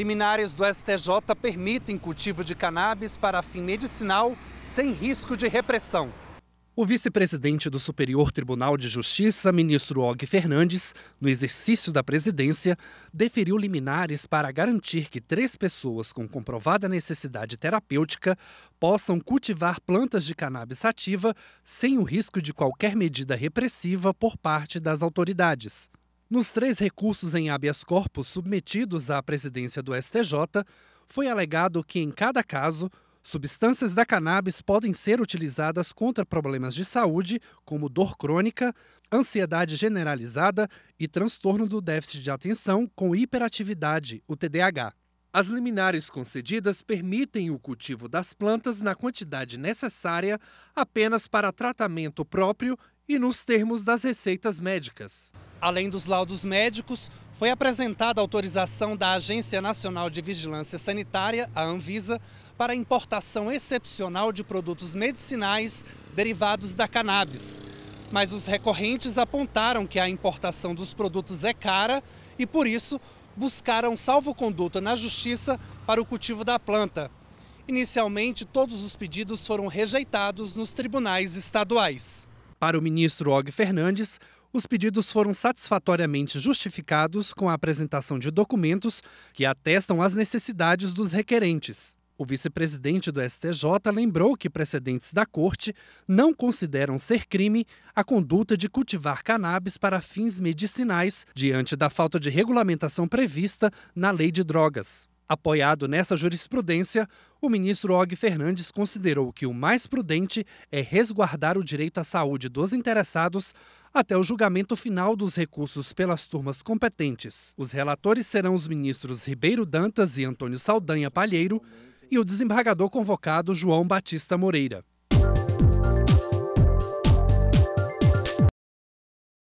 Liminares do STJ permitem cultivo de cannabis para fim medicinal sem risco de repressão. O vice-presidente do Superior Tribunal de Justiça, ministro Og Fernandes, no exercício da presidência, deferiu liminares para garantir que três pessoas com comprovada necessidade terapêutica possam cultivar plantas de cannabis sativa sem o risco de qualquer medida repressiva por parte das autoridades. Nos três recursos em habeas corpus submetidos à presidência do STJ, foi alegado que, em cada caso, substâncias da cannabis podem ser utilizadas contra problemas de saúde, como dor crônica, ansiedade generalizada e transtorno do déficit de atenção com hiperatividade, o TDAH. As liminares concedidas permitem o cultivo das plantas na quantidade necessária apenas para tratamento próprio e nos termos das receitas médicas. Além dos laudos médicos, foi apresentada autorização da Agência Nacional de Vigilância Sanitária, a Anvisa, para importação excepcional de produtos medicinais derivados da cannabis. Mas os recorrentes apontaram que a importação dos produtos é cara e, por isso, buscaram salvo-conduta na justiça para o cultivo da planta. Inicialmente, todos os pedidos foram rejeitados nos tribunais estaduais. Para o ministro Og Fernandes, os pedidos foram satisfatoriamente justificados com a apresentação de documentos que atestam as necessidades dos requerentes. O vice-presidente do STJ lembrou que precedentes da corte não consideram ser crime a conduta de cultivar cannabis para fins medicinais, diante da falta de regulamentação prevista na lei de drogas. Apoiado nessa jurisprudência, o ministro Og Fernandes considerou que o mais prudente é resguardar o direito à saúde dos interessados até o julgamento final dos recursos pelas turmas competentes. Os relatores serão os ministros Ribeiro Dantas e Antônio Saldanha Palheiro e o desembargador convocado João Batista Moreira.